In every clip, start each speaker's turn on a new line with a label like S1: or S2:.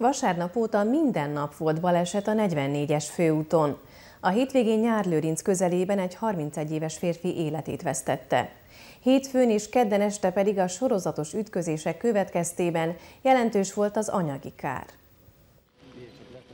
S1: Vasárnap óta minden nap volt baleset a 44-es főúton. A hétvégén Nyárlőrinc közelében egy 31 éves férfi életét vesztette. Hétfőn és kedden este pedig a sorozatos ütközések következtében jelentős volt az anyagi kár.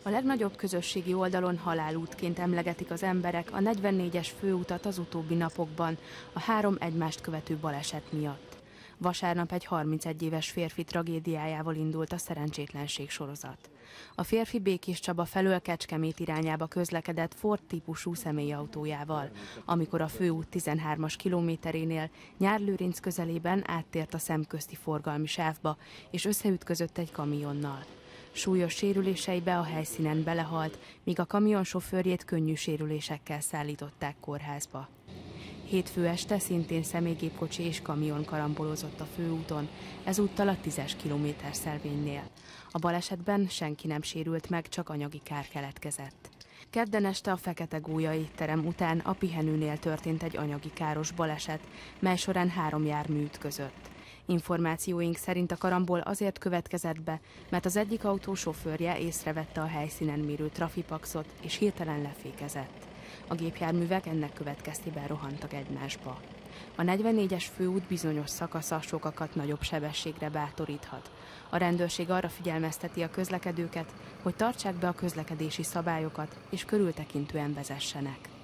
S2: A legnagyobb közösségi oldalon halálútként emlegetik az emberek a 44-es főutat az utóbbi napokban, a három egymást követő baleset miatt. Vasárnap egy 31 éves férfi tragédiájával indult a szerencsétlenség sorozat. A férfi Békés Csaba felől Kecskemét irányába közlekedett Ford típusú személyautójával, amikor a főút 13-as kilométerénél Nyárlőrinc közelében áttért a szemközti forgalmi sávba, és összeütközött egy kamionnal. Súlyos sérüléseibe a helyszínen belehalt, míg a kamion sofőrjét könnyű sérülésekkel szállították kórházba. Hétfő este szintén személygépkocsi és kamion karambolozott a főúton, ezúttal a 10 kilométer szelvénynél. A balesetben senki nem sérült meg, csak anyagi kár keletkezett. Kedden este a Fekete Gólya étterem után a pihenőnél történt egy anyagi káros baleset, mely során három jármű ütközött. Információink szerint a karamból azért következett be, mert az egyik autó sofőrje észrevette a helyszínen mérő trafipaxot és hirtelen lefékezett. A gépjárművek ennek következtében rohantak egymásba. A 44-es főút bizonyos szakasza sokakat nagyobb sebességre bátoríthat. A rendőrség arra figyelmezteti a közlekedőket, hogy tartsák be a közlekedési szabályokat és körültekintően vezessenek.